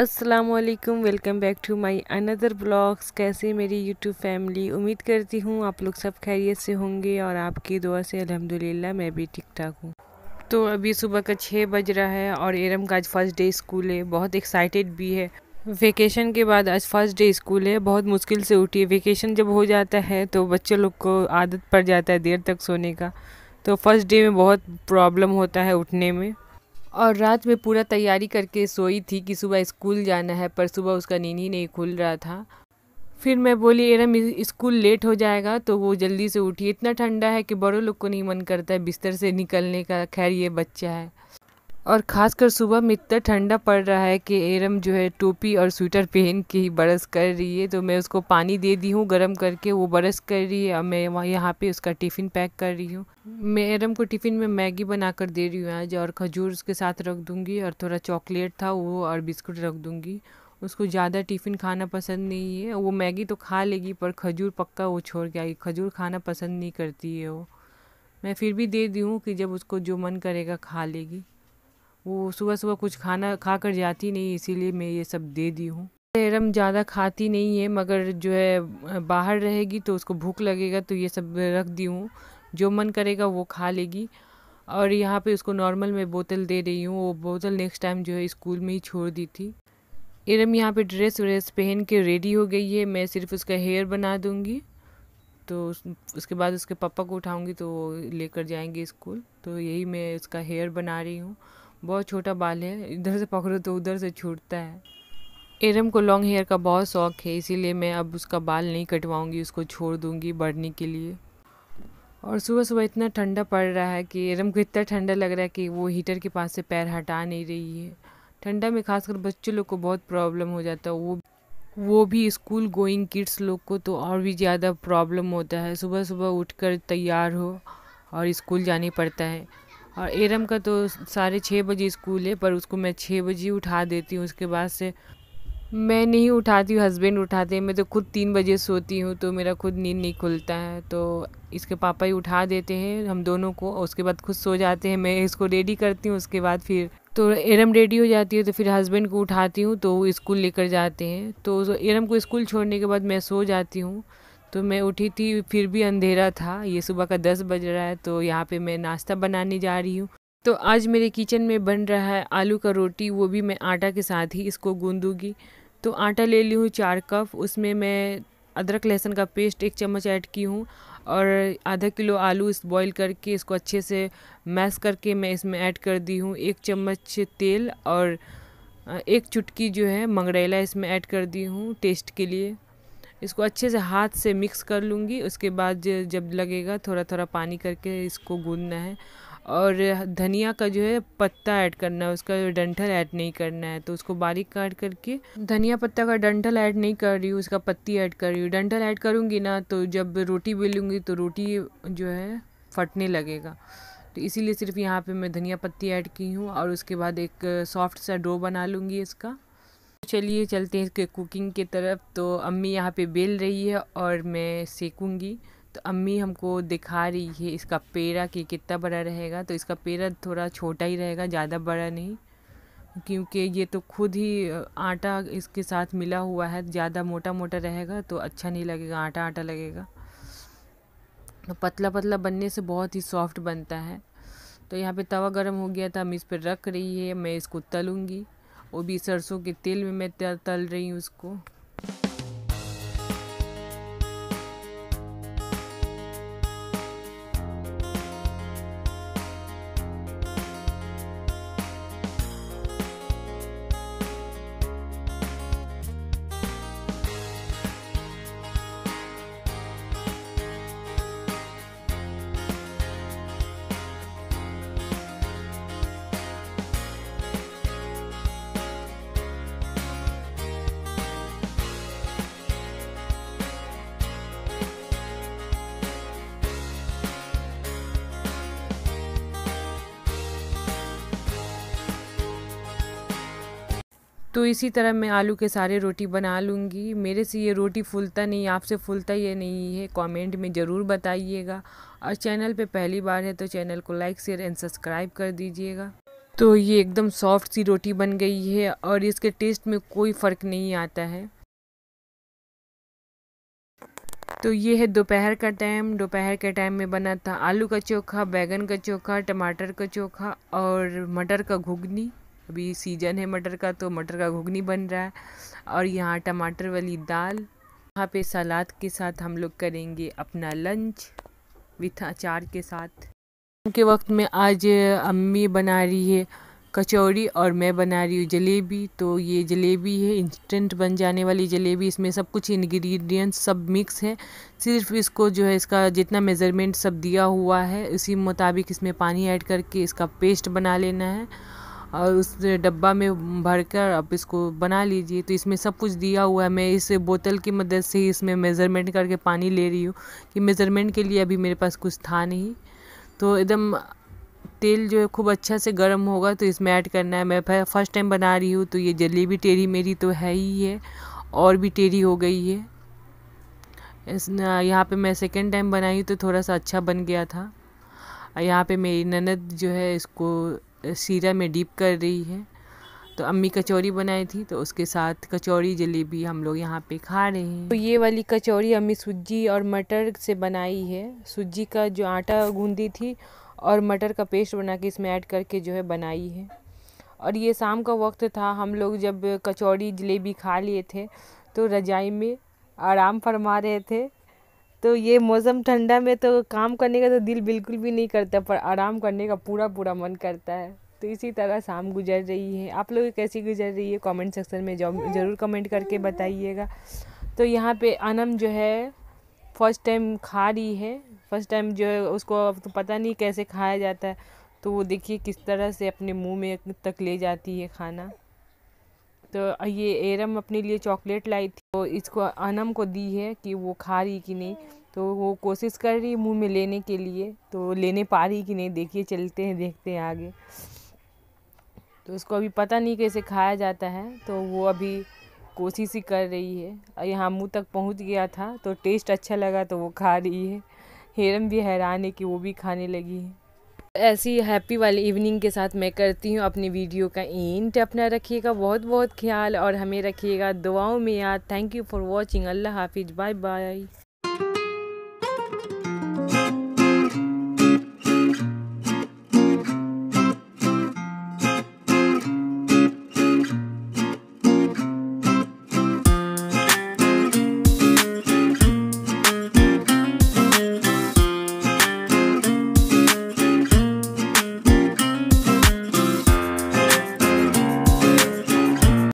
असलकम welcome back to my another blogs कैसे मेरी यूट्यूब फैमिली उम्मीद करती हूँ आप लोग सब खैरियत से होंगे और आपकी दुआ से अल्हम्दुलिल्लाह मैं भी ठीक ठाक हूँ तो अभी सुबह का छः बज रहा है और एरम का आज फर्स्ट डे स्कूल है बहुत एक्साइटेड भी है वेकेशन के बाद आज फर्स्ट डे स्कूल है बहुत मुश्किल से उठी है वेकेशन जब हो जाता है तो बच्चे लोग को आदत पड़ जाता है देर तक सोने का तो फर्स्ट डे में बहुत प्रॉब्लम होता है उठने में और रात में पूरा तैयारी करके सोई थी कि सुबह स्कूल जाना है पर सुबह उसका नींद ही नहीं खुल रहा था फिर मैं बोली एरम स्कूल लेट हो जाएगा तो वो जल्दी से उठी इतना ठंडा है कि बड़ों लोग को नहीं मन करता है बिस्तर से निकलने का खैर ये बच्चा है और ख़ासकर सुबह में इतना ठंडा पड़ रहा है कि एरम जो है टोपी और स्वेटर पहन के ही बरस कर रही है तो मैं उसको पानी दे दी हूँ गर्म करके वो बरस कर रही है और मैं वहाँ यहाँ पे उसका टिफ़िन पैक कर रही हूँ मैं एरम को टिफ़िन में मैगी बना कर दे रही हूँ आज और खजूर उसके साथ रख दूँगी और थोड़ा चॉकलेट था वो और बिस्कुट रख दूँगी उसको ज़्यादा टिफ़िन खाना पसंद नहीं है वो मैगी तो खा लेगी पर खजूर पक्का वो छोड़ के आएगी खजूर खाना पसंद नहीं करती है वो मैं फिर भी दे दी हूँ कि जब उसको जो मन करेगा खा लेगी वो सुबह सुबह कुछ खाना खा कर जाती नहीं इसीलिए मैं ये सब दे दी हूँ रम ज़्यादा खाती नहीं है मगर जो है बाहर रहेगी तो उसको भूख लगेगा तो ये सब रख दी हूँ जो मन करेगा वो खा लेगी और यहाँ पे उसको नॉर्मल में बोतल दे रही हूँ वो बोतल नेक्स्ट टाइम जो है स्कूल में ही छोड़ दी थी एरम यहाँ पे ड्रेस व्रेस पहन के रेडी हो गई है मैं सिर्फ उसका हेयर बना दूँगी तो उसके बाद उसके पापा को उठाऊँगी तो लेकर जाएंगे स्कूल तो यही मैं उसका हेयर बना रही हूँ बहुत छोटा बाल है इधर से पकड़ो तो उधर से छूटता है एरम को लॉन्ग हेयर का बहुत शौक है इसीलिए मैं अब उसका बाल नहीं कटवाऊंगी उसको छोड़ दूंगी बढ़ने के लिए और सुबह सुबह इतना ठंडा पड़ रहा है कि एरम को इतना ठंडा लग रहा है कि वो हीटर के पास से पैर हटा नहीं रही है ठंडा में खासकर बच्चों लोग को बहुत प्रॉब्लम हो जाता है वो वो भी स्कूल गोइंग किड्स लोग को तो और भी ज़्यादा प्रॉब्लम होता है सुबह सुबह उठकर तैयार हो और स्कूल जाने पड़ता है और एरम का तो साढ़े छः बजे स्कूल है पर उसको मैं छः बजे उठा देती हूँ उसके बाद से मैं नहीं उठाती हूँ हस्बैंड उठाते हैं मैं तो खुद तीन बजे सोती हूँ तो मेरा खुद नींद नहीं खुलता है तो इसके पापा ही उठा देते हैं हम दोनों को उसके बाद खुद सो जाते हैं मैं इसको रेडी करती हूँ उसके बाद फिर तो एरम रेडी हो जाती है तो फिर हस्बैंड को उठाती हूँ तो वो स्कूल लेकर जाते हैं तो एरम को स्कूल छोड़ने के बाद मैं सो जाती हूँ तो मैं उठी थी फिर भी अंधेरा था ये सुबह का दस बज रहा है तो यहाँ पे मैं नाश्ता बनाने जा रही हूँ तो आज मेरे किचन में बन रहा है आलू का रोटी वो भी मैं आटा के साथ ही इसको गूँधूँगी तो आटा ले ली हूँ चार कप उसमें मैं अदरक लहसुन का पेस्ट एक चम्मच ऐड की हूँ और आधा किलो आलू इस बॉईल करके इसको अच्छे से मैश करके मैं इसमें ऐड कर दी हूँ एक चम्मच तेल और एक चुटकी जो है मंगरेला इसमें ऐड कर दी हूँ टेस्ट के लिए इसको अच्छे से हाथ से मिक्स कर लूँगी उसके बाद जब लगेगा थोड़ा थोड़ा पानी करके इसको गूंदना है और धनिया का जो है पत्ता ऐड करना है उसका डंठल ऐड नहीं करना है तो उसको बारीक काट करके धनिया पत्ता का डंठल ऐड नहीं कर रही हूँ उसका पत्ती ऐड कर रही हूँ डंठल ऐड करूँगी ना तो जब रोटी बेलूँगी तो रोटी जो है फटने लगेगा तो इसीलिए सिर्फ यहाँ पे मैं धनिया पत्ती ऐड की हूँ और उसके बाद एक सॉफ्ट सा डो बना लूँगी इसका चलिए चलते हैं इसके कुकिंग की तरफ तो अम्मी यहाँ पे बेल रही है और मैं सेकूँगी तो अम्मी हमको दिखा रही है इसका पेड़ा कि कितना बड़ा रहेगा तो इसका पेड़ा थोड़ा छोटा ही रहेगा ज़्यादा बड़ा नहीं क्योंकि ये तो खुद ही आटा इसके साथ मिला हुआ है ज़्यादा मोटा मोटा रहेगा तो अच्छा नहीं लगेगा आटा आटा लगेगा तो पतला पतला बनने से बहुत ही सॉफ्ट बनता है तो यहाँ पे तवा गर्म हो गया था हम इस पर रख रही है मैं इसको तलूँगी वो भी सरसों के तेल में मैं तल रही हूँ उसको तो इसी तरह मैं आलू के सारे रोटी बना लूँगी मेरे से ये रोटी फूलता नहीं आपसे फूलता ये नहीं है कमेंट में ज़रूर बताइएगा और चैनल पे पहली बार है तो चैनल को लाइक शेयर एंड सब्सक्राइब कर दीजिएगा तो ये एकदम सॉफ्ट सी रोटी बन गई है और इसके टेस्ट में कोई फ़र्क नहीं आता है तो ये है दोपहर का टाइम दोपहर के टाइम में बना था आलू का चोखा बैगन का चोखा टमाटर का चोखा और मटर का घुगनी अभी सीजन है मटर का तो मटर का घुगनी बन रहा है और यहाँ टमाटर वाली दाल यहाँ पे सलाद के साथ हम लोग करेंगे अपना लंच विथ अचार के साथ के वक्त में आज अम्मी बना रही है कचौड़ी और मैं बना रही हूँ जलेबी तो ये जलेबी है इंस्टेंट बन जाने वाली जलेबी इसमें सब कुछ इंग्रेडिएंट्स सब मिक्स है सिर्फ इसको जो है इसका जितना मेज़रमेंट सब दिया हुआ है उसी मुताबिक इसमें पानी ऐड करके इसका पेस्ट बना लेना है और उस डब्बा में भर कर आप इसको बना लीजिए तो इसमें सब कुछ दिया हुआ है मैं इस बोतल की मदद से ही इसमें मेज़रमेंट करके पानी ले रही हूँ कि मेज़रमेंट के लिए अभी मेरे पास कुछ था नहीं तो एकदम तेल जो है खूब अच्छा से गर्म होगा तो इसमें ऐड करना है मैं फर्स्ट टाइम बना रही हूँ तो ये जलेबी टेढ़ी मेरी तो है ही है और भी टेढ़ी हो गई है इस यहाँ पे मैं सेकेंड टाइम बनाई तो थोड़ा सा अच्छा बन गया था यहाँ पे मेरी ननद जो है इसको सीरा में डीप कर रही है तो अम्मी कचौरी बनाई थी तो उसके साथ कचौरी जलेबी हम लोग यहाँ पे खा रहे हैं तो ये वाली कचौरी अम्मी सूजी और मटर से बनाई है सूजी का जो आटा गूंदी थी और मटर का पेस्ट बना के इसमें ऐड करके जो है बनाई है और ये शाम का वक्त था हम लोग जब कचौड़ी जलेबी खा लिए थे तो रजाई में आराम फरमा रहे थे तो ये मौसम ठंडा में तो काम करने का तो दिल बिल्कुल भी नहीं करता पर आराम करने का पूरा पूरा मन करता है तो इसी तरह शाम गुजर रही है आप लोग कैसी गुजर रही है कमेंट सेक्शन में ज़रूर कमेंट करके बताइएगा तो यहाँ पे अनम जो है फर्स्ट टाइम खा रही है फर्स्ट टाइम जो है उसको अब तो पता नहीं कैसे खाया जाता है तो वो देखिए किस तरह से अपने मुँह में तक ले जाती है खाना तो ये एरम अपने लिए चॉकलेट लाई थी तो इसको अनम को दी है कि वो खा रही कि नहीं तो वो कोशिश कर रही मुंह में लेने के लिए तो लेने पा रही कि नहीं देखिए चलते हैं देखते हैं आगे तो इसको अभी पता नहीं कैसे खाया जाता है तो वो अभी कोशिश ही कर रही है यहाँ मुँह तक पहुँच गया था तो टेस्ट अच्छा लगा तो वो खा रही है हिरन भी हैरान है कि वो भी खाने लगी है ऐसी हैप्पी वाली इवनिंग के साथ मैं करती हूँ अपनी वीडियो का इंट अपना रखिएगा बहुत बहुत ख्याल और हमें रखिएगा दुआओं में याद थैंक यू फॉर वॉचिंग अल्लाह हाफिज़ बाय बाय